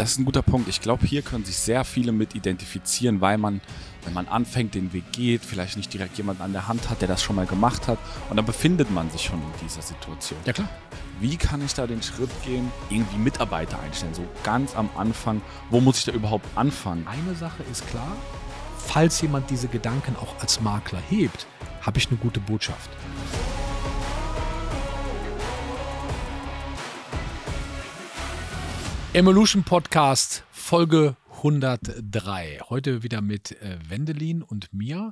das ist ein guter Punkt. Ich glaube, hier können sich sehr viele mit identifizieren, weil man, wenn man anfängt, den Weg geht, vielleicht nicht direkt jemanden an der Hand hat, der das schon mal gemacht hat. Und dann befindet man sich schon in dieser Situation. Ja, klar. Wie kann ich da den Schritt gehen, irgendwie Mitarbeiter einstellen? So ganz am Anfang. Wo muss ich da überhaupt anfangen? Eine Sache ist klar, falls jemand diese Gedanken auch als Makler hebt, habe ich eine gute Botschaft. Evolution Podcast Folge 103. Heute wieder mit äh, Wendelin und mir.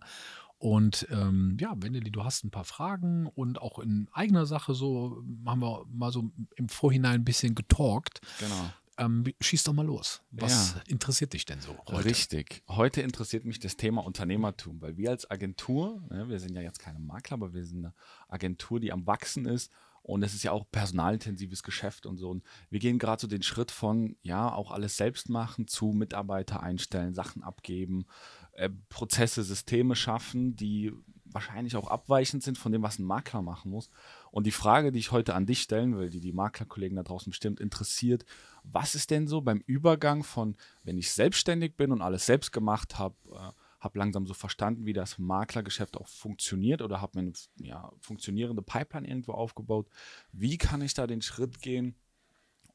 Und ähm, ja, Wendelin, du hast ein paar Fragen und auch in eigener Sache so haben wir mal so im Vorhinein ein bisschen getalkt. Genau. Ähm, schieß doch mal los. Was ja. interessiert dich denn so heute? Richtig. Heute interessiert mich das Thema Unternehmertum, weil wir als Agentur, ne, wir sind ja jetzt keine Makler, aber wir sind eine Agentur, die am Wachsen ist und es ist ja auch personalintensives Geschäft und so. Und wir gehen gerade so den Schritt von, ja, auch alles selbst machen zu Mitarbeiter einstellen, Sachen abgeben, äh, Prozesse, Systeme schaffen, die wahrscheinlich auch abweichend sind von dem, was ein Makler machen muss. Und die Frage, die ich heute an dich stellen will, die die Maklerkollegen da draußen bestimmt interessiert, was ist denn so beim Übergang von, wenn ich selbstständig bin und alles selbst gemacht habe, äh, habe langsam so verstanden, wie das Maklergeschäft auch funktioniert oder habe mir eine ja, funktionierende Pipeline irgendwo aufgebaut. Wie kann ich da den Schritt gehen?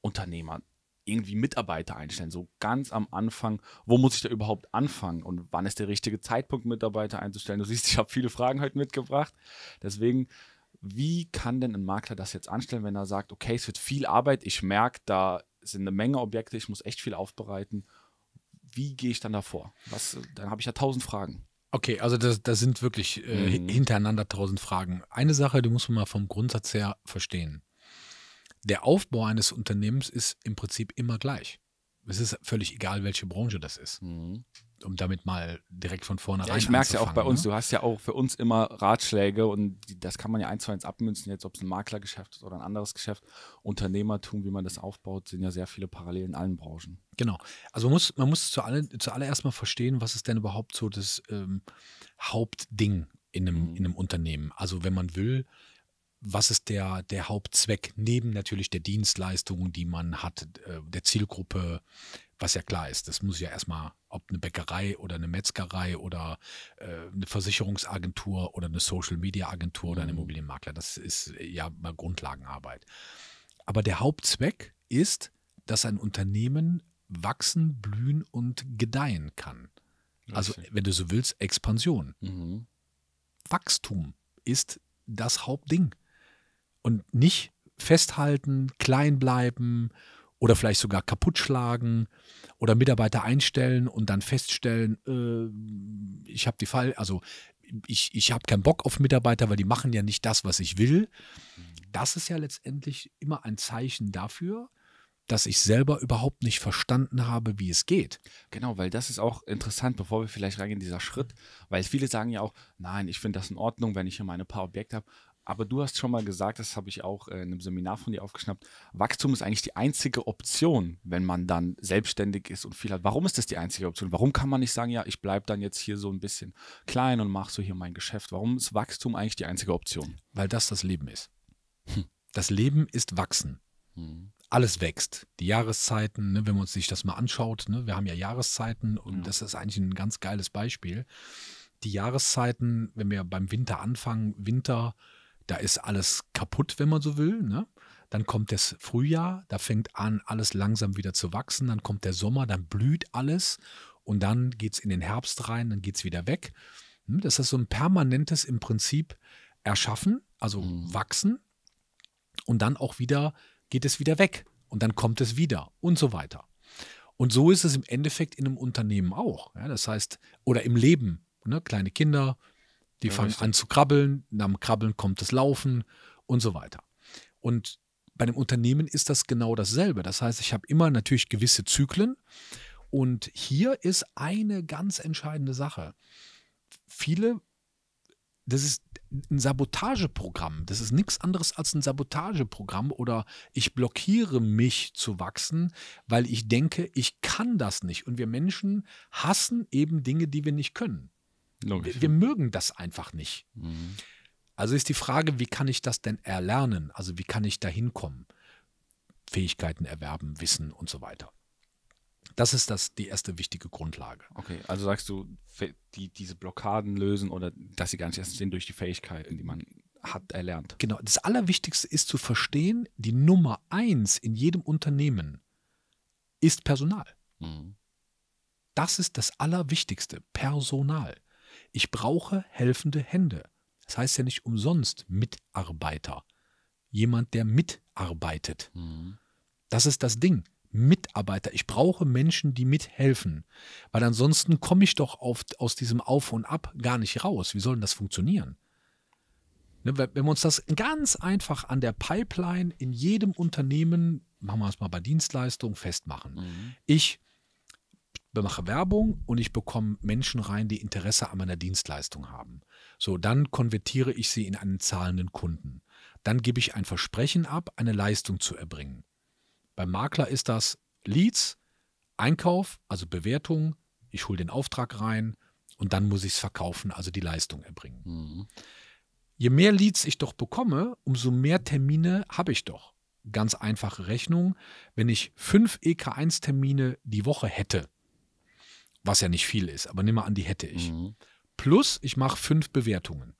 Unternehmer, irgendwie Mitarbeiter einstellen, so ganz am Anfang. Wo muss ich da überhaupt anfangen und wann ist der richtige Zeitpunkt, Mitarbeiter einzustellen? Du siehst, ich habe viele Fragen heute mitgebracht. Deswegen, wie kann denn ein Makler das jetzt anstellen, wenn er sagt, okay, es wird viel Arbeit, ich merke, da sind eine Menge Objekte, ich muss echt viel aufbereiten wie gehe ich dann davor? Was, dann habe ich ja tausend Fragen. Okay, also das, das sind wirklich äh, mhm. hintereinander tausend Fragen. Eine Sache, die muss man mal vom Grundsatz her verstehen. Der Aufbau eines Unternehmens ist im Prinzip immer gleich es ist völlig egal, welche Branche das ist. Mhm. Um damit mal direkt von vornherein ja, Ich merke es ja auch bei uns. Ne? Du hast ja auch für uns immer Ratschläge und das kann man ja eins zu eins abmünzen, jetzt ob es ein Maklergeschäft ist oder ein anderes Geschäft. Unternehmertum, wie man das aufbaut, sind ja sehr viele Parallelen in allen Branchen. Genau. Also man muss, man muss zuallererst mal verstehen, was ist denn überhaupt so das ähm, Hauptding in einem, mhm. in einem Unternehmen. Also wenn man will, was ist der, der Hauptzweck neben natürlich der Dienstleistung, die man hat, äh, der Zielgruppe, was ja klar ist, das muss ja erstmal, ob eine Bäckerei oder eine Metzgerei oder äh, eine Versicherungsagentur oder eine Social-Media-Agentur oder ein mhm. Immobilienmakler, das ist äh, ja mal Grundlagenarbeit. Aber der Hauptzweck ist, dass ein Unternehmen wachsen, blühen und gedeihen kann. Also, wenn du so willst, Expansion. Mhm. Wachstum ist das Hauptding und nicht festhalten, klein bleiben oder vielleicht sogar kaputt schlagen oder Mitarbeiter einstellen und dann feststellen, äh, ich habe die Fall, also ich, ich habe keinen Bock auf Mitarbeiter, weil die machen ja nicht das, was ich will. Das ist ja letztendlich immer ein Zeichen dafür, dass ich selber überhaupt nicht verstanden habe, wie es geht. Genau, weil das ist auch interessant, bevor wir vielleicht reingehen, dieser Schritt, weil viele sagen ja auch, nein, ich finde das in Ordnung, wenn ich hier meine paar Objekte habe, aber du hast schon mal gesagt, das habe ich auch äh, in einem Seminar von dir aufgeschnappt, Wachstum ist eigentlich die einzige Option, wenn man dann selbstständig ist und viel hat. Warum ist das die einzige Option? Warum kann man nicht sagen, ja, ich bleibe dann jetzt hier so ein bisschen klein und mache so hier mein Geschäft? Warum ist Wachstum eigentlich die einzige Option? Weil das das Leben ist. Das Leben ist Wachsen. Mhm alles wächst. Die Jahreszeiten, ne, wenn man sich das mal anschaut, ne, wir haben ja Jahreszeiten und ja. das ist eigentlich ein ganz geiles Beispiel. Die Jahreszeiten, wenn wir beim Winter anfangen, Winter da ist alles kaputt, wenn man so will. Ne? Dann kommt das Frühjahr, da fängt an, alles langsam wieder zu wachsen. Dann kommt der Sommer, dann blüht alles und dann geht es in den Herbst rein, dann geht es wieder weg. Hm, das ist so ein permanentes im Prinzip erschaffen, also mhm. wachsen und dann auch wieder geht es wieder weg und dann kommt es wieder und so weiter. Und so ist es im Endeffekt in einem Unternehmen auch. Ja, das heißt, oder im Leben. Ne? Kleine Kinder, die ja, fangen richtig. an zu krabbeln, nach Krabbeln kommt das Laufen und so weiter. Und bei einem Unternehmen ist das genau dasselbe. Das heißt, ich habe immer natürlich gewisse Zyklen. Und hier ist eine ganz entscheidende Sache. Viele, das ist ein Sabotageprogramm. Das ist nichts anderes als ein Sabotageprogramm oder ich blockiere mich zu wachsen, weil ich denke, ich kann das nicht. Und wir Menschen hassen eben Dinge, die wir nicht können. Logisch. Wir, wir mögen das einfach nicht. Mhm. Also ist die Frage, wie kann ich das denn erlernen? Also wie kann ich da hinkommen? Fähigkeiten erwerben, Wissen und so weiter. Das ist das, die erste wichtige Grundlage. Okay, also sagst du, die, diese Blockaden lösen oder dass sie gar nicht erst sind durch die Fähigkeiten, die man hat erlernt. Genau, das Allerwichtigste ist zu verstehen, die Nummer eins in jedem Unternehmen ist Personal. Mhm. Das ist das Allerwichtigste, Personal. Ich brauche helfende Hände. Das heißt ja nicht umsonst Mitarbeiter. Jemand, der mitarbeitet. Mhm. Das ist das Ding. Mitarbeiter. Ich brauche Menschen, die mithelfen. Weil ansonsten komme ich doch auf, aus diesem Auf und Ab gar nicht raus. Wie soll denn das funktionieren? Ne, wenn wir uns das ganz einfach an der Pipeline in jedem Unternehmen, machen wir es mal bei Dienstleistungen, festmachen. Mhm. Ich mache Werbung und ich bekomme Menschen rein, die Interesse an meiner Dienstleistung haben. So, dann konvertiere ich sie in einen zahlenden Kunden. Dann gebe ich ein Versprechen ab, eine Leistung zu erbringen. Beim Makler ist das Leads, Einkauf, also Bewertung, ich hole den Auftrag rein und dann muss ich es verkaufen, also die Leistung erbringen. Mhm. Je mehr Leads ich doch bekomme, umso mehr Termine habe ich doch. Ganz einfache Rechnung. Wenn ich fünf EK1-Termine die Woche hätte, was ja nicht viel ist, aber nimm mal an, die hätte ich. Mhm. Plus, ich mache fünf Bewertungen.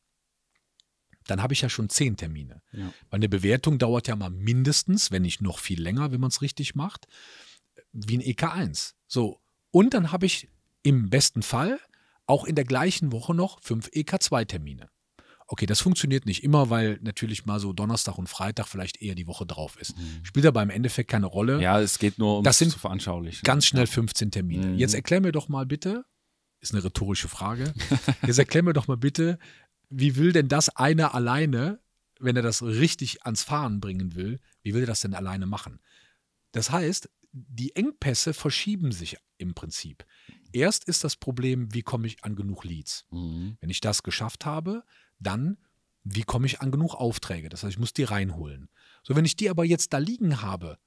Dann habe ich ja schon zehn Termine. Ja. Weil eine Bewertung dauert ja mal mindestens, wenn nicht noch viel länger, wenn man es richtig macht, wie ein EK1. So. Und dann habe ich im besten Fall auch in der gleichen Woche noch fünf EK2-Termine. Okay, das funktioniert nicht immer, weil natürlich mal so Donnerstag und Freitag vielleicht eher die Woche drauf ist. Mhm. Spielt aber im Endeffekt keine Rolle. Ja, es geht nur um das sind zu veranschaulichen. Ganz schnell 15 Termine. Mhm. Jetzt erklär mir doch mal bitte, ist eine rhetorische Frage. Jetzt erklär mir doch mal bitte, wie will denn das einer alleine, wenn er das richtig ans Fahren bringen will, wie will er das denn alleine machen? Das heißt, die Engpässe verschieben sich im Prinzip. Erst ist das Problem, wie komme ich an genug Leads? Mhm. Wenn ich das geschafft habe, dann, wie komme ich an genug Aufträge? Das heißt, ich muss die reinholen. So, wenn ich die aber jetzt da liegen habe,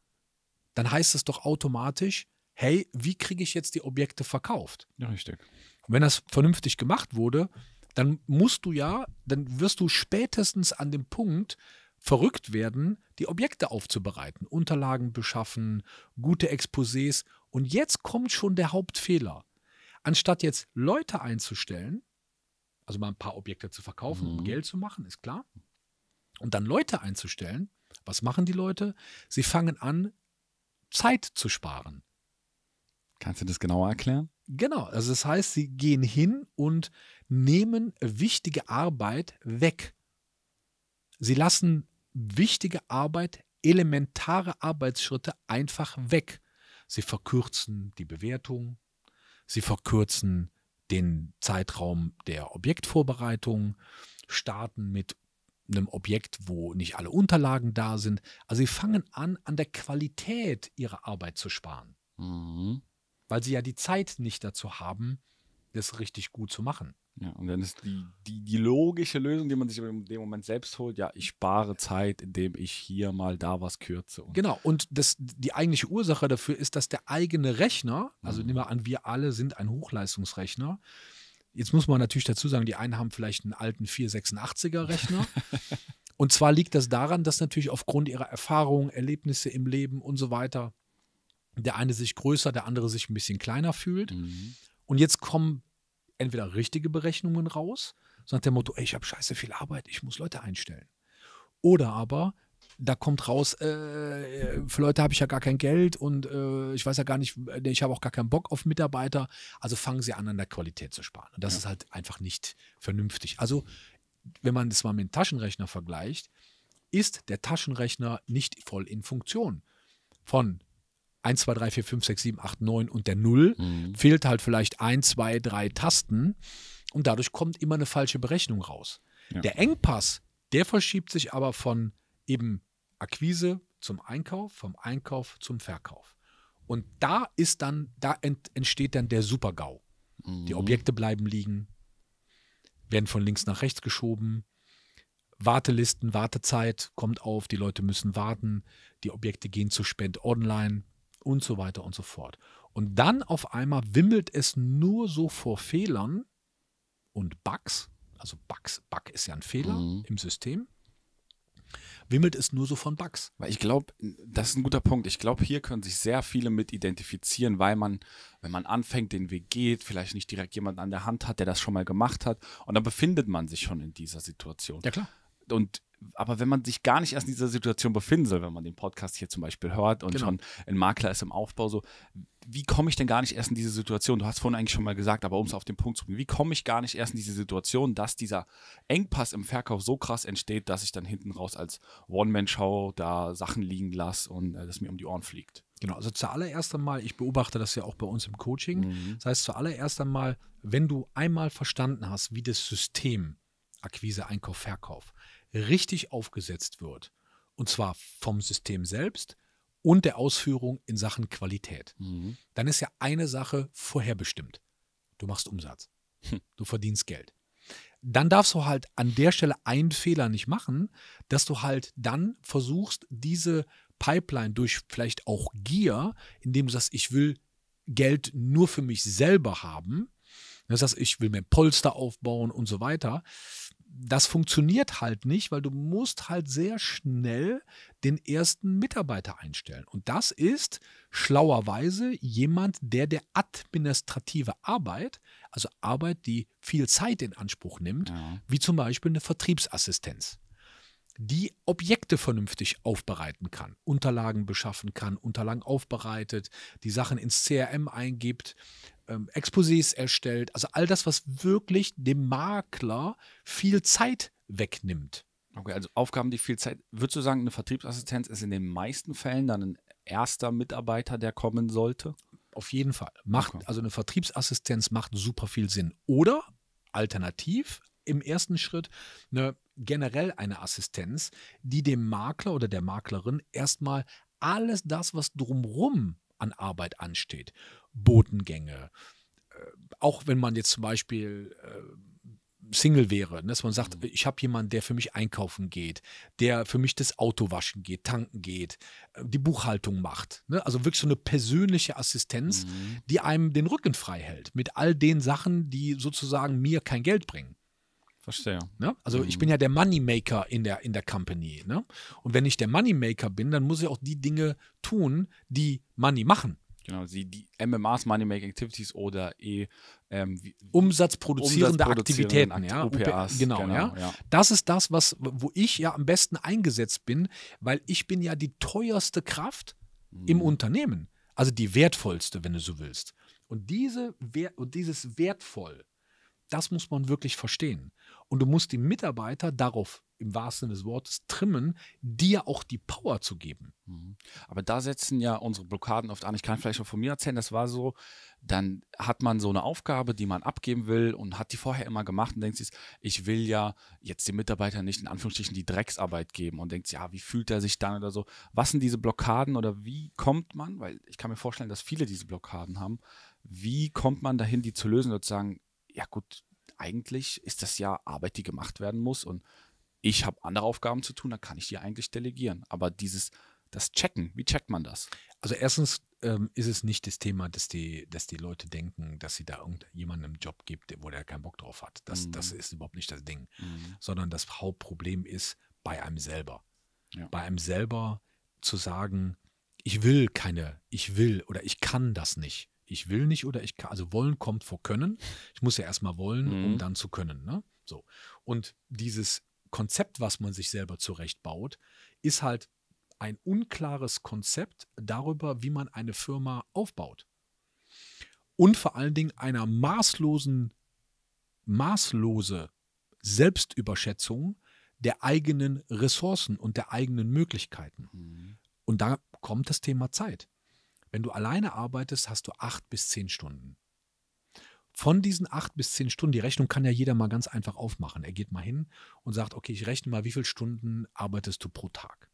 dann heißt das doch automatisch, hey, wie kriege ich jetzt die Objekte verkauft? Ja, richtig. wenn das vernünftig gemacht wurde, dann musst du ja, dann wirst du spätestens an dem Punkt verrückt werden, die Objekte aufzubereiten, Unterlagen beschaffen, gute Exposés. Und jetzt kommt schon der Hauptfehler. Anstatt jetzt Leute einzustellen, also mal ein paar Objekte zu verkaufen, mhm. um Geld zu machen, ist klar. Und dann Leute einzustellen. Was machen die Leute? Sie fangen an, Zeit zu sparen. Kannst du das genauer erklären? Genau, also das heißt, sie gehen hin und nehmen wichtige Arbeit weg. Sie lassen wichtige Arbeit, elementare Arbeitsschritte einfach weg. Sie verkürzen die Bewertung, sie verkürzen die den Zeitraum der Objektvorbereitung, starten mit einem Objekt, wo nicht alle Unterlagen da sind. Also sie fangen an, an der Qualität ihrer Arbeit zu sparen, mhm. weil sie ja die Zeit nicht dazu haben, das richtig gut zu machen. Ja, und dann ist die, die, die logische Lösung, die man sich in dem Moment selbst holt, ja, ich spare Zeit, indem ich hier mal da was kürze. Und genau, und das, die eigentliche Ursache dafür ist, dass der eigene Rechner, also mhm. nehmen wir an, wir alle sind ein Hochleistungsrechner. Jetzt muss man natürlich dazu sagen, die einen haben vielleicht einen alten 486er Rechner. und zwar liegt das daran, dass natürlich aufgrund ihrer Erfahrungen, Erlebnisse im Leben und so weiter, der eine sich größer, der andere sich ein bisschen kleiner fühlt. Mhm. Und jetzt kommen entweder richtige Berechnungen raus, so nach dem Motto, ey, ich habe scheiße viel Arbeit, ich muss Leute einstellen. Oder aber da kommt raus, äh, für Leute habe ich ja gar kein Geld und äh, ich weiß ja gar nicht, äh, ich habe auch gar keinen Bock auf Mitarbeiter. Also fangen sie an, an der Qualität zu sparen. Und das ja. ist halt einfach nicht vernünftig. Also, wenn man das mal mit dem Taschenrechner vergleicht, ist der Taschenrechner nicht voll in Funktion. Von 1, 2, 3, 4, 5, 6, 7, 8, 9 und der 0. Mhm. Fehlt halt vielleicht 1, 2, 3 Tasten und dadurch kommt immer eine falsche Berechnung raus. Ja. Der Engpass, der verschiebt sich aber von eben Akquise zum Einkauf, vom Einkauf zum Verkauf. Und da ist dann, da ent, entsteht dann der Super-GAU. Mhm. Die Objekte bleiben liegen, werden von links nach rechts geschoben. Wartelisten, Wartezeit kommt auf, die Leute müssen warten, die Objekte gehen zu Spend Online, und so weiter und so fort. Und dann auf einmal wimmelt es nur so vor Fehlern und Bugs, also Bugs, Bug ist ja ein Fehler mhm. im System, wimmelt es nur so von Bugs. Weil ich glaube, das ist ein guter Punkt. Ich glaube, hier können sich sehr viele mit identifizieren, weil man, wenn man anfängt, den Weg geht, vielleicht nicht direkt jemanden an der Hand hat, der das schon mal gemacht hat. Und dann befindet man sich schon in dieser Situation. Ja, klar und aber wenn man sich gar nicht erst in dieser Situation befinden soll, wenn man den Podcast hier zum Beispiel hört und genau. schon ein Makler ist im Aufbau, so, wie komme ich denn gar nicht erst in diese Situation? Du hast vorhin eigentlich schon mal gesagt, aber um es auf den Punkt zu bringen, wie komme ich gar nicht erst in diese Situation, dass dieser Engpass im Verkauf so krass entsteht, dass ich dann hinten raus als One-Man-Show da Sachen liegen lasse und äh, das mir um die Ohren fliegt? Genau, also zuallererst einmal, ich beobachte das ja auch bei uns im Coaching. Mhm. Das heißt, zuallererst einmal, wenn du einmal verstanden hast, wie das System Akquise, Einkauf, Verkauf, richtig aufgesetzt wird. Und zwar vom System selbst und der Ausführung in Sachen Qualität. Mhm. Dann ist ja eine Sache vorherbestimmt. Du machst Umsatz. Hm. Du verdienst Geld. Dann darfst du halt an der Stelle einen Fehler nicht machen, dass du halt dann versuchst, diese Pipeline durch vielleicht auch Gier, indem du sagst, ich will Geld nur für mich selber haben, ne, das heißt, ich will mir Polster aufbauen und so weiter, das funktioniert halt nicht, weil du musst halt sehr schnell den ersten Mitarbeiter einstellen. Und das ist schlauerweise jemand, der der administrative Arbeit, also Arbeit, die viel Zeit in Anspruch nimmt, ja. wie zum Beispiel eine Vertriebsassistenz, die Objekte vernünftig aufbereiten kann, Unterlagen beschaffen kann, Unterlagen aufbereitet, die Sachen ins CRM eingibt, ähm, Exposés erstellt. Also all das, was wirklich dem Makler viel Zeit wegnimmt. Okay, also Aufgaben, die viel Zeit. Würdest du sagen, eine Vertriebsassistenz ist in den meisten Fällen dann ein erster Mitarbeiter, der kommen sollte? Auf jeden Fall. Macht, okay. Also eine Vertriebsassistenz macht super viel Sinn. Oder alternativ im ersten Schritt eine, generell eine Assistenz, die dem Makler oder der Maklerin erstmal alles das, was drumherum an Arbeit ansteht. Botengänge. Äh, auch wenn man jetzt zum Beispiel äh, Single wäre, ne, dass man sagt, mhm. ich habe jemanden, der für mich einkaufen geht, der für mich das Auto waschen geht, tanken geht, äh, die Buchhaltung macht. Ne? Also wirklich so eine persönliche Assistenz, mhm. die einem den Rücken frei hält mit all den Sachen, die sozusagen mir kein Geld bringen. Verstehe. Ne? Also mhm. ich bin ja der Moneymaker in der, in der Company. Ne? Und wenn ich der Moneymaker bin, dann muss ich auch die Dinge tun, die Money machen. Genau, die, die MMAs, Moneymaking Activities oder eh ähm, umsatzproduzierende, umsatzproduzierende Aktivitäten, Akt ja, UPAs, genau, genau ja. ja. Das ist das, was, wo ich ja am besten eingesetzt bin, weil ich bin ja die teuerste Kraft mhm. im Unternehmen. Also die wertvollste, wenn du so willst. Und, diese, und dieses wertvoll das muss man wirklich verstehen. Und du musst die Mitarbeiter darauf im wahrsten Sinne des Wortes trimmen, dir auch die Power zu geben. Mhm. Aber da setzen ja unsere Blockaden oft an. Ich kann vielleicht auch von mir erzählen, das war so, dann hat man so eine Aufgabe, die man abgeben will und hat die vorher immer gemacht und denkt sich, ich will ja jetzt den Mitarbeitern nicht in Anführungsstrichen die Drecksarbeit geben und denkt, ja, wie fühlt er sich dann oder so. Was sind diese Blockaden oder wie kommt man, weil ich kann mir vorstellen, dass viele diese Blockaden haben, wie kommt man dahin, die zu lösen sozusagen ja gut, eigentlich ist das ja Arbeit, die gemacht werden muss und ich habe andere Aufgaben zu tun, dann kann ich die eigentlich delegieren. Aber dieses, das Checken, wie checkt man das? Also erstens ähm, ist es nicht das Thema, dass die, dass die Leute denken, dass sie da irgendjemandem einen Job gibt, wo der keinen Bock drauf hat. Das, mhm. das ist überhaupt nicht das Ding. Mhm. Sondern das Hauptproblem ist bei einem selber. Ja. Bei einem selber zu sagen, ich will keine, ich will oder ich kann das nicht ich will nicht oder ich kann. Also wollen kommt vor können. Ich muss ja erstmal wollen, mhm. um dann zu können. Ne? So. Und dieses Konzept, was man sich selber zurechtbaut, ist halt ein unklares Konzept darüber, wie man eine Firma aufbaut. Und vor allen Dingen einer maßlosen, maßlose Selbstüberschätzung der eigenen Ressourcen und der eigenen Möglichkeiten. Mhm. Und da kommt das Thema Zeit. Wenn du alleine arbeitest, hast du acht bis zehn Stunden. Von diesen acht bis zehn Stunden, die Rechnung kann ja jeder mal ganz einfach aufmachen. Er geht mal hin und sagt, okay, ich rechne mal, wie viele Stunden arbeitest du pro Tag?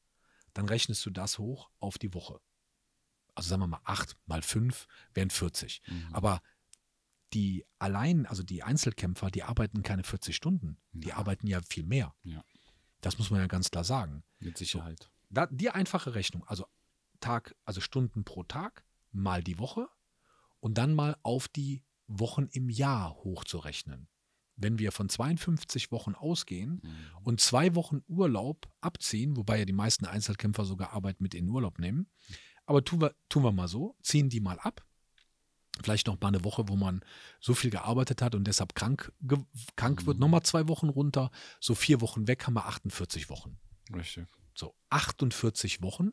Dann rechnest du das hoch auf die Woche. Also sagen wir mal, acht mal fünf wären 40. Mhm. Aber die allein, also die Einzelkämpfer, die arbeiten keine 40 Stunden. Die arbeiten ja viel mehr. Ja. Das muss man ja ganz klar sagen. Mit Sicherheit. So, da, die einfache Rechnung. Also Tag, also Stunden pro Tag, mal die Woche und dann mal auf die Wochen im Jahr hochzurechnen. Wenn wir von 52 Wochen ausgehen mhm. und zwei Wochen Urlaub abziehen, wobei ja die meisten Einzelkämpfer sogar Arbeit mit in Urlaub nehmen, aber tun wir, tun wir mal so, ziehen die mal ab. Vielleicht noch mal eine Woche, wo man so viel gearbeitet hat und deshalb krank, krank mhm. wird, nochmal zwei Wochen runter. So vier Wochen weg haben wir 48 Wochen. Richtig. So 48 Wochen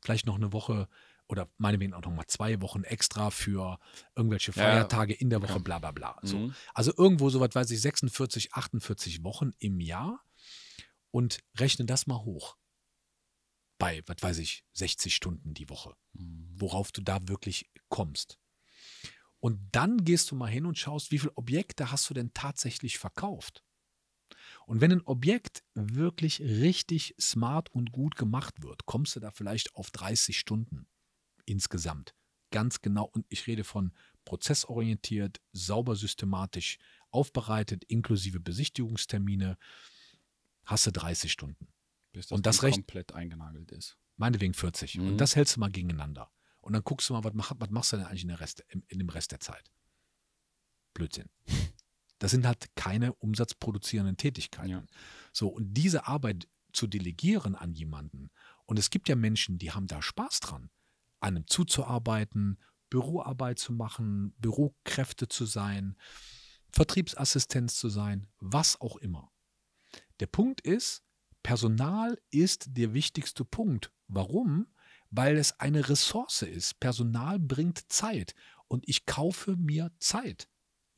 vielleicht noch eine Woche oder meinetwegen auch noch mal zwei Wochen extra für irgendwelche Feiertage ja. in der Woche, bla bla bla. So. Mhm. Also irgendwo, so was weiß ich, 46, 48 Wochen im Jahr und rechne das mal hoch. Bei, was weiß ich, 60 Stunden die Woche, mhm. worauf du da wirklich kommst. Und dann gehst du mal hin und schaust, wie viele Objekte hast du denn tatsächlich verkauft? Und wenn ein Objekt wirklich richtig smart und gut gemacht wird, kommst du da vielleicht auf 30 Stunden insgesamt. Ganz genau. Und ich rede von prozessorientiert, sauber systematisch aufbereitet, inklusive Besichtigungstermine. Hast du 30 Stunden. Bis das, und das recht, komplett eingenagelt ist. Meinetwegen 40. Mhm. Und das hältst du mal gegeneinander. Und dann guckst du mal, was, mach, was machst du denn eigentlich in, Rest, in, in dem Rest der Zeit? Blödsinn. Das sind halt keine umsatzproduzierenden Tätigkeiten. Ja. So, und diese Arbeit zu delegieren an jemanden, und es gibt ja Menschen, die haben da Spaß dran, einem zuzuarbeiten, Büroarbeit zu machen, Bürokräfte zu sein, Vertriebsassistenz zu sein, was auch immer. Der Punkt ist, Personal ist der wichtigste Punkt. Warum? Weil es eine Ressource ist. Personal bringt Zeit und ich kaufe mir Zeit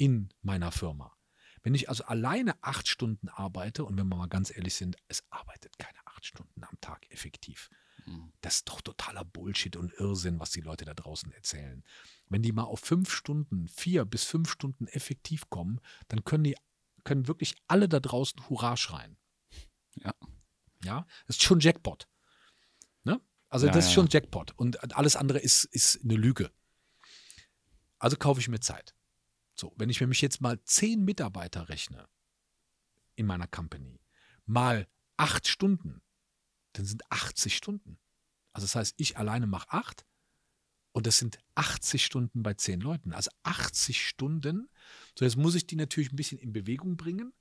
in meiner Firma. Wenn ich also alleine acht Stunden arbeite, und wenn wir mal ganz ehrlich sind, es arbeitet keine acht Stunden am Tag effektiv. Hm. Das ist doch totaler Bullshit und Irrsinn, was die Leute da draußen erzählen. Wenn die mal auf fünf Stunden, vier bis fünf Stunden effektiv kommen, dann können die, können wirklich alle da draußen Hurra schreien. Ja. Ja, das ist schon Jackpot. Ne? Also ja, das ist schon Jackpot. Und alles andere ist, ist eine Lüge. Also kaufe ich mir Zeit. So, wenn ich mir mich jetzt mal zehn Mitarbeiter rechne in meiner Company, mal acht Stunden, dann sind 80 Stunden. Also das heißt, ich alleine mache acht und das sind 80 Stunden bei zehn Leuten. Also 80 Stunden. So, jetzt muss ich die natürlich ein bisschen in Bewegung bringen.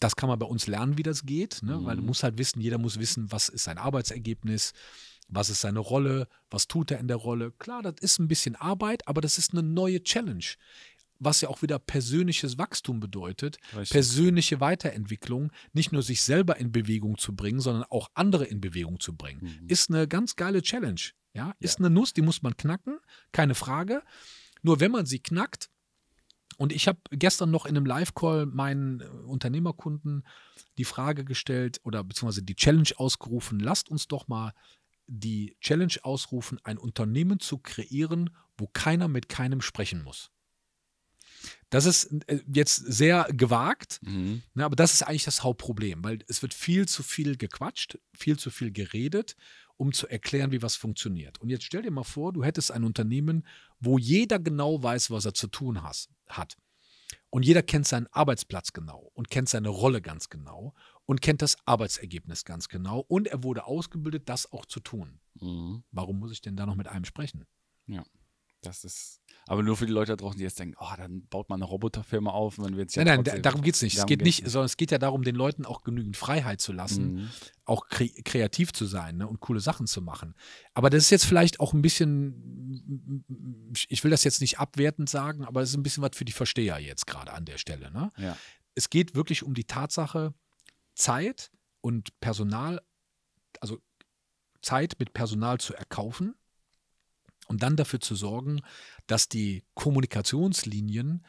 Das kann man bei uns lernen, wie das geht, ne? mhm. weil du mhm. musst halt wissen, jeder muss wissen, was ist sein Arbeitsergebnis, was ist seine Rolle? Was tut er in der Rolle? Klar, das ist ein bisschen Arbeit, aber das ist eine neue Challenge was ja auch wieder persönliches Wachstum bedeutet, Richtig. persönliche Weiterentwicklung, nicht nur sich selber in Bewegung zu bringen, sondern auch andere in Bewegung zu bringen, mhm. ist eine ganz geile Challenge. Ja, ist ja. eine Nuss, die muss man knacken, keine Frage. Nur wenn man sie knackt, und ich habe gestern noch in einem Live-Call meinen äh, Unternehmerkunden die Frage gestellt oder beziehungsweise die Challenge ausgerufen, lasst uns doch mal die Challenge ausrufen, ein Unternehmen zu kreieren, wo keiner mit keinem sprechen muss. Das ist äh, jetzt sehr gewagt, mhm. ne, aber das ist eigentlich das Hauptproblem, weil es wird viel zu viel gequatscht, viel zu viel geredet, um zu erklären, wie was funktioniert. Und jetzt stell dir mal vor, du hättest ein Unternehmen, wo jeder genau weiß, was er zu tun has, hat. Und jeder kennt seinen Arbeitsplatz genau und kennt seine Rolle ganz genau und kennt das Arbeitsergebnis ganz genau. Und er wurde ausgebildet, das auch zu tun. Mhm. Warum muss ich denn da noch mit einem sprechen? Ja. Das ist. Aber nur für die Leute da draußen, die jetzt denken, oh, dann baut man eine Roboterfirma auf und dann wird es ja. Nein, nein, trotzdem, darum geht es nicht. Es geht nicht, sondern es geht ja darum, den Leuten auch genügend Freiheit zu lassen, mhm. auch kre kreativ zu sein ne, und coole Sachen zu machen. Aber das ist jetzt vielleicht auch ein bisschen, ich will das jetzt nicht abwertend sagen, aber es ist ein bisschen was für die Versteher jetzt gerade an der Stelle. Ne? Ja. Es geht wirklich um die Tatsache, Zeit und Personal, also Zeit mit Personal zu erkaufen und dann dafür zu sorgen, dass die Kommunikationslinien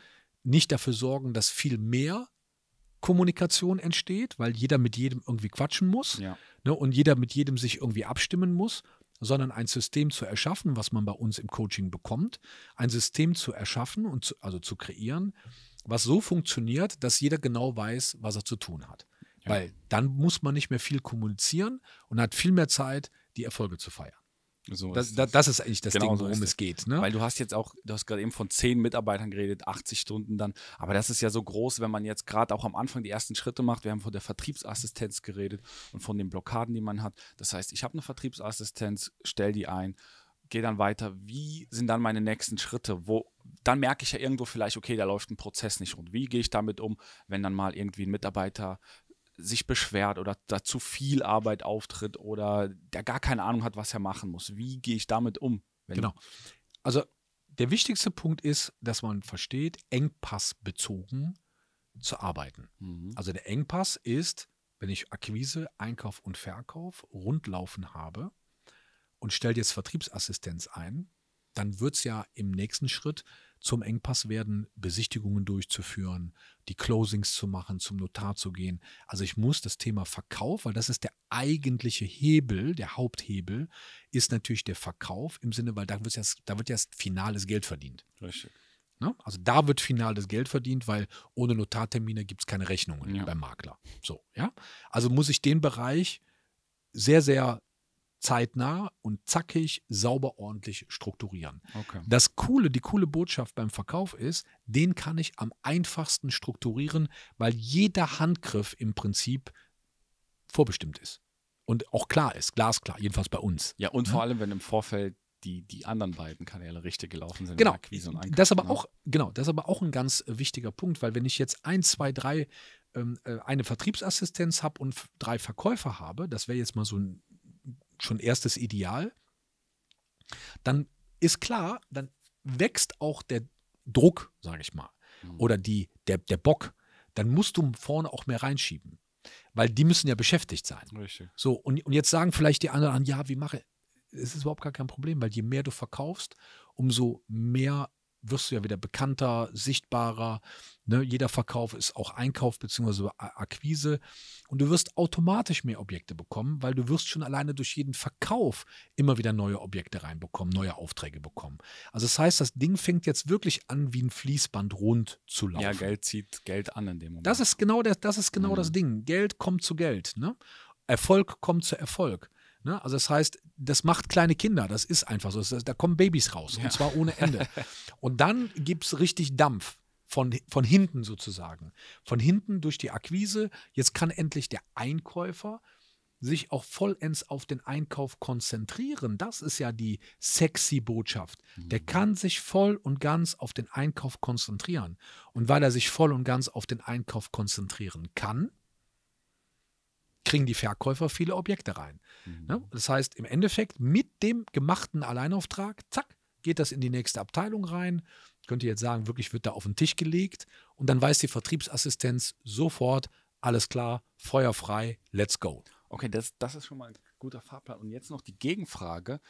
nicht dafür sorgen, dass viel mehr Kommunikation entsteht, weil jeder mit jedem irgendwie quatschen muss ja. ne, und jeder mit jedem sich irgendwie abstimmen muss, sondern ein System zu erschaffen, was man bei uns im Coaching bekommt, ein System zu erschaffen und zu, also zu kreieren, was so funktioniert, dass jeder genau weiß, was er zu tun hat. Ja. Weil dann muss man nicht mehr viel kommunizieren und hat viel mehr Zeit, die Erfolge zu feiern. So das, das, das, ist eigentlich das genau Ding, worum so es geht. Ne? Weil du hast jetzt auch, du hast gerade eben von zehn Mitarbeitern geredet, 80 Stunden dann. Aber das ist ja so groß, wenn man jetzt gerade auch am Anfang die ersten Schritte macht. Wir haben von der Vertriebsassistenz geredet und von den Blockaden, die man hat. Das heißt, ich habe eine Vertriebsassistenz, stell die ein, gehe dann weiter. Wie sind dann meine nächsten Schritte? Wo, dann merke ich ja irgendwo vielleicht, okay, da läuft ein Prozess nicht rund. Wie gehe ich damit um, wenn dann mal irgendwie ein Mitarbeiter sich beschwert oder da zu viel Arbeit auftritt oder der gar keine Ahnung hat, was er machen muss. Wie gehe ich damit um? Genau. Also der wichtigste Punkt ist, dass man versteht, engpassbezogen zu arbeiten. Mhm. Also der Engpass ist, wenn ich Akquise, Einkauf und Verkauf rundlaufen habe und stelle jetzt Vertriebsassistenz ein, dann wird es ja im nächsten Schritt zum Engpass werden, Besichtigungen durchzuführen, die Closings zu machen, zum Notar zu gehen. Also ich muss das Thema Verkauf, weil das ist der eigentliche Hebel, der Haupthebel, ist natürlich der Verkauf im Sinne, weil da wird ja, da wird ja finales Geld verdient. Richtig. Ne? Also da wird final das Geld verdient, weil ohne Notartermine gibt es keine Rechnungen ja. beim Makler. So, ja. Also muss ich den Bereich sehr, sehr zeitnah und zackig, sauber, ordentlich strukturieren. Okay. Das coole, die coole Botschaft beim Verkauf ist, den kann ich am einfachsten strukturieren, weil jeder Handgriff im Prinzip vorbestimmt ist. Und auch klar ist, glasklar, jedenfalls bei uns. Ja, und ja. Ne? vor allem, wenn im Vorfeld die, die anderen beiden Kanäle richtig gelaufen sind. Genau, das aber ne? auch, genau, das ist aber auch ein ganz äh, wichtiger Punkt, weil wenn ich jetzt ein, zwei, drei ähm, äh, eine Vertriebsassistenz habe und drei Verkäufer habe, das wäre jetzt mal so ein schon erstes Ideal, dann ist klar, dann wächst auch der Druck, sage ich mal, mhm. oder die, der, der Bock. Dann musst du vorne auch mehr reinschieben, weil die müssen ja beschäftigt sein. Richtig. So, und, und jetzt sagen vielleicht die anderen, ja, wie mache ich? Es ist überhaupt gar kein Problem, weil je mehr du verkaufst, umso mehr wirst du ja wieder bekannter, sichtbarer. Ne? Jeder Verkauf ist auch Einkauf bzw. Akquise. Und du wirst automatisch mehr Objekte bekommen, weil du wirst schon alleine durch jeden Verkauf immer wieder neue Objekte reinbekommen, neue Aufträge bekommen. Also das heißt, das Ding fängt jetzt wirklich an, wie ein Fließband rund zu laufen. Ja, Geld zieht Geld an in dem Moment. Das ist genau, der, das, ist genau mhm. das Ding. Geld kommt zu Geld. Ne? Erfolg kommt zu Erfolg. Ne? Also das heißt, das macht kleine Kinder, das ist einfach so. da kommen Babys raus ja. und zwar ohne Ende. und dann gibt es richtig Dampf. Von, von hinten sozusagen. Von hinten durch die Akquise. Jetzt kann endlich der Einkäufer sich auch vollends auf den Einkauf konzentrieren. Das ist ja die sexy Botschaft. Mhm. Der kann sich voll und ganz auf den Einkauf konzentrieren. Und weil er sich voll und ganz auf den Einkauf konzentrieren kann, kriegen die Verkäufer viele Objekte rein. Mhm. Ne? Das heißt, im Endeffekt mit dem gemachten Alleinauftrag, zack, geht das in die nächste Abteilung rein. Könnt ihr jetzt sagen, wirklich wird da auf den Tisch gelegt und dann weiß die Vertriebsassistenz sofort, alles klar, feuerfrei, let's go. Okay, das, das ist schon mal ein guter Fahrplan. Und jetzt noch die Gegenfrage.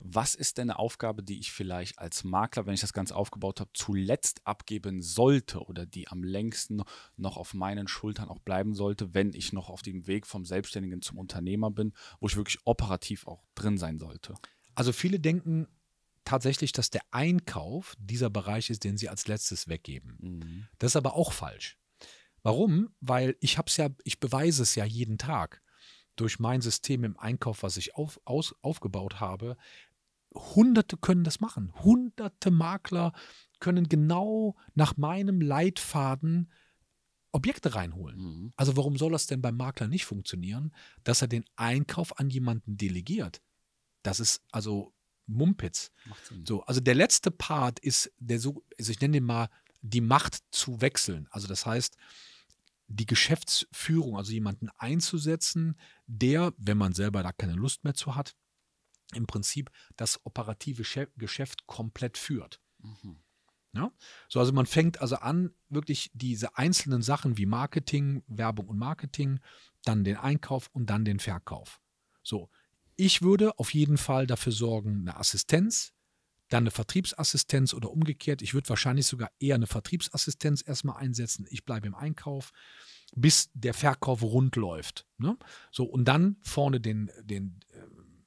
Was ist denn eine Aufgabe, die ich vielleicht als Makler, wenn ich das Ganze aufgebaut habe, zuletzt abgeben sollte oder die am längsten noch auf meinen Schultern auch bleiben sollte, wenn ich noch auf dem Weg vom Selbstständigen zum Unternehmer bin, wo ich wirklich operativ auch drin sein sollte? Also viele denken, tatsächlich, dass der Einkauf dieser Bereich ist, den sie als letztes weggeben. Mhm. Das ist aber auch falsch. Warum? Weil ich habe es ja, ich beweise es ja jeden Tag durch mein System im Einkauf, was ich auf, aus, aufgebaut habe, Hunderte können das machen. Hunderte Makler können genau nach meinem Leitfaden Objekte reinholen. Mhm. Also warum soll das denn beim Makler nicht funktionieren, dass er den Einkauf an jemanden delegiert? Das ist also Mumpitz. So, also der letzte Part ist der so, also ich nenne den mal die Macht zu wechseln. Also das heißt, die Geschäftsführung, also jemanden einzusetzen, der, wenn man selber da keine Lust mehr zu hat, im Prinzip das operative Geschäft komplett führt. Mhm. Ja? So, also man fängt also an, wirklich diese einzelnen Sachen wie Marketing, Werbung und Marketing, dann den Einkauf und dann den Verkauf. So, ich würde auf jeden Fall dafür sorgen, eine Assistenz dann eine Vertriebsassistenz oder umgekehrt. Ich würde wahrscheinlich sogar eher eine Vertriebsassistenz erstmal einsetzen. Ich bleibe im Einkauf, bis der Verkauf rund läuft. Ne? So, und dann vorne den, den äh,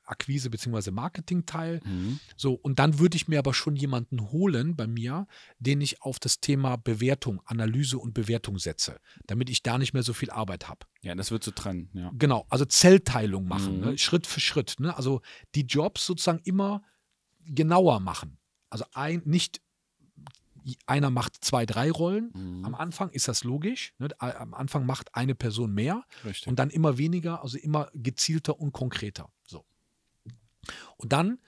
Akquise- bzw. Marketing-Teil. Mhm. So, und dann würde ich mir aber schon jemanden holen bei mir, den ich auf das Thema Bewertung, Analyse und Bewertung setze, damit ich da nicht mehr so viel Arbeit habe. Ja, das wird so trennen. Ja. Genau, also Zellteilung machen, ne? mhm. ne? Schritt für Schritt. Ne? Also die Jobs sozusagen immer genauer machen. Also ein, nicht einer macht zwei, drei Rollen. Mhm. Am Anfang ist das logisch. Ne? Am Anfang macht eine Person mehr Richtig. und dann immer weniger, also immer gezielter und konkreter. So. Und dann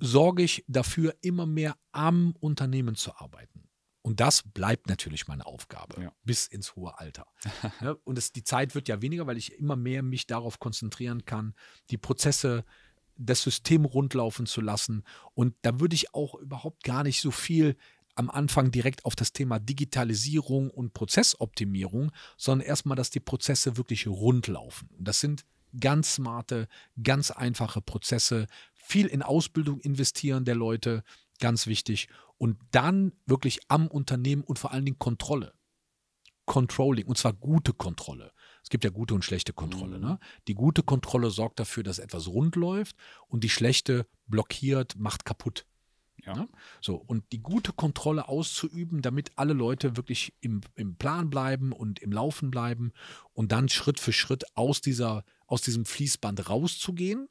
sorge ich dafür, immer mehr am Unternehmen zu arbeiten. Und das bleibt natürlich meine Aufgabe ja. bis ins hohe Alter. Ne? und es, die Zeit wird ja weniger, weil ich immer mehr mich darauf konzentrieren kann, die Prozesse das System rundlaufen zu lassen. Und da würde ich auch überhaupt gar nicht so viel am Anfang direkt auf das Thema Digitalisierung und Prozessoptimierung, sondern erstmal, dass die Prozesse wirklich rundlaufen. Und das sind ganz smarte, ganz einfache Prozesse, viel in Ausbildung investieren der Leute, ganz wichtig. Und dann wirklich am Unternehmen und vor allen Dingen Kontrolle. Controlling, und zwar gute Kontrolle. Es gibt ja gute und schlechte Kontrolle. Mhm. Ne? Die gute Kontrolle sorgt dafür, dass etwas rund läuft und die schlechte blockiert, macht kaputt. Ja. Ne? So, und die gute Kontrolle auszuüben, damit alle Leute wirklich im, im Plan bleiben und im Laufen bleiben und dann Schritt für Schritt aus, dieser, aus diesem Fließband rauszugehen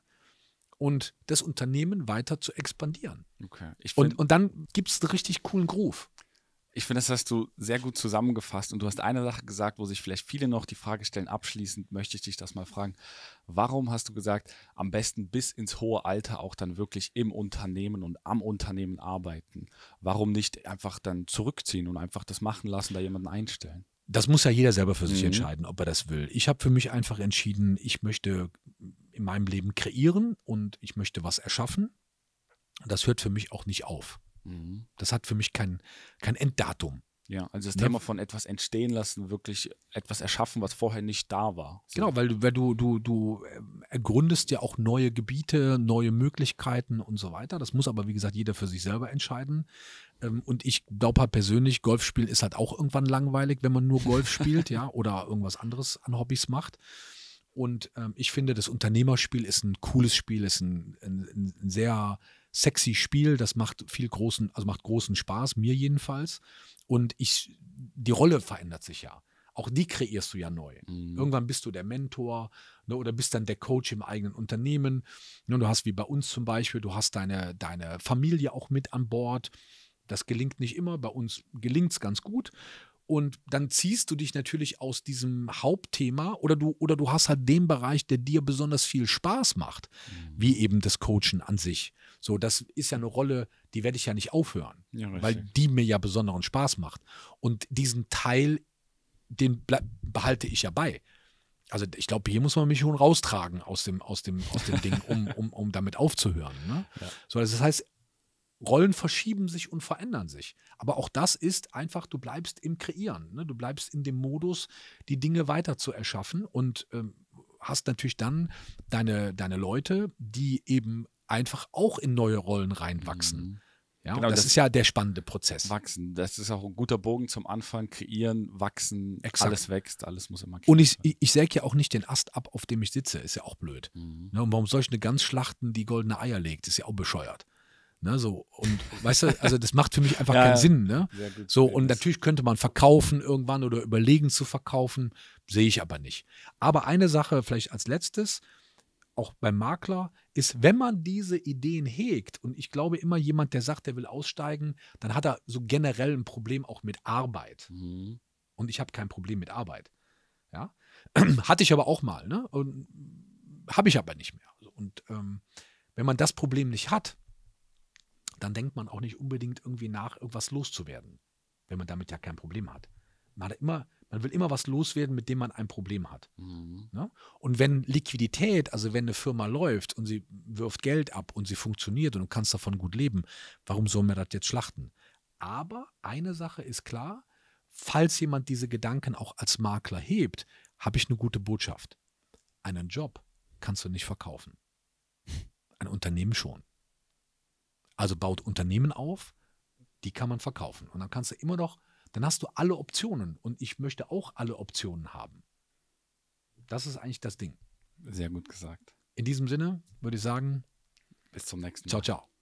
und das Unternehmen weiter zu expandieren. Okay. und, und dann gibt es einen richtig coolen Groove. Ich finde, das hast du sehr gut zusammengefasst und du hast eine Sache gesagt, wo sich vielleicht viele noch die Frage stellen. Abschließend möchte ich dich das mal fragen. Warum hast du gesagt, am besten bis ins hohe Alter auch dann wirklich im Unternehmen und am Unternehmen arbeiten? Warum nicht einfach dann zurückziehen und einfach das machen lassen, da jemanden einstellen? Das muss ja jeder selber für sich mhm. entscheiden, ob er das will. Ich habe für mich einfach entschieden, ich möchte in meinem Leben kreieren und ich möchte was erschaffen. Das hört für mich auch nicht auf. Mhm. Das hat für mich kein, kein Enddatum. Ja, also das ne? Thema von etwas entstehen lassen, wirklich etwas erschaffen, was vorher nicht da war. So. Genau, weil, du, weil du, du, du ergründest äh, ja auch neue Gebiete, neue Möglichkeiten und so weiter. Das muss aber, wie gesagt, jeder für sich selber entscheiden. Ähm, und ich glaube halt persönlich, Golf spielen ist halt auch irgendwann langweilig, wenn man nur Golf spielt, ja, oder irgendwas anderes an Hobbys macht. Und ähm, ich finde, das Unternehmerspiel ist ein cooles Spiel, ist ein, ein, ein sehr sexy Spiel, das macht viel großen, also macht großen Spaß, mir jedenfalls. Und ich, die Rolle verändert sich ja. Auch die kreierst du ja neu. Mhm. Irgendwann bist du der Mentor ne, oder bist dann der Coach im eigenen Unternehmen. Ne, du hast wie bei uns zum Beispiel, du hast deine, deine Familie auch mit an Bord. Das gelingt nicht immer, bei uns gelingt es ganz gut. Und dann ziehst du dich natürlich aus diesem Hauptthema oder du, oder du hast halt den Bereich, der dir besonders viel Spaß macht, mhm. wie eben das Coachen an sich. So, das ist ja eine Rolle, die werde ich ja nicht aufhören, ja, weil die mir ja besonderen Spaß macht. Und diesen Teil, den behalte ich ja bei also ich glaube, hier muss man mich schon raustragen aus dem, aus dem, aus dem Ding, um, um, um damit aufzuhören. Ne? Ja. So, das heißt, Rollen verschieben sich und verändern sich. Aber auch das ist einfach, du bleibst im Kreieren. Ne? Du bleibst in dem Modus, die Dinge weiter zu erschaffen und ähm, hast natürlich dann deine, deine Leute, die eben einfach auch in neue Rollen reinwachsen. Mhm. Ja, genau, das, das, ist ja der spannende Prozess. Wachsen, das ist auch ein guter Bogen zum Anfang, kreieren, wachsen, Exakt. alles wächst, alles muss immer kreieren. Und ich, ich, säge ja auch nicht den Ast ab, auf dem ich sitze, ist ja auch blöd. Mhm. Ne, und warum soll ich eine Gans schlachten, die goldene Eier legt, ist ja auch bescheuert. Ne, so. Und weißt du, also das macht für mich einfach ja, keinen Sinn. Ne? so, und natürlich könnte man verkaufen irgendwann oder überlegen zu verkaufen, sehe ich aber nicht. Aber eine Sache vielleicht als letztes, auch beim Makler, ist, wenn man diese Ideen hegt, und ich glaube immer jemand, der sagt, der will aussteigen, dann hat er so generell ein Problem auch mit Arbeit. Mhm. Und ich habe kein Problem mit Arbeit. Ja? Hatte ich aber auch mal, ne? Und habe ich aber nicht mehr. Und ähm, wenn man das Problem nicht hat, dann denkt man auch nicht unbedingt irgendwie nach, irgendwas loszuwerden, wenn man damit ja kein Problem hat. Man, hat immer, man will immer was loswerden, mit dem man ein Problem hat. Mhm. Ne? Und wenn Liquidität, also wenn eine Firma läuft und sie wirft Geld ab und sie funktioniert und du kannst davon gut leben, warum soll man das jetzt schlachten? Aber eine Sache ist klar, falls jemand diese Gedanken auch als Makler hebt, habe ich eine gute Botschaft. Einen Job kannst du nicht verkaufen. Ein Unternehmen schon. Also baut Unternehmen auf, die kann man verkaufen. Und dann kannst du immer noch, dann hast du alle Optionen. Und ich möchte auch alle Optionen haben. Das ist eigentlich das Ding. Sehr gut gesagt. In diesem Sinne würde ich sagen, bis zum nächsten Mal. Ciao, ciao.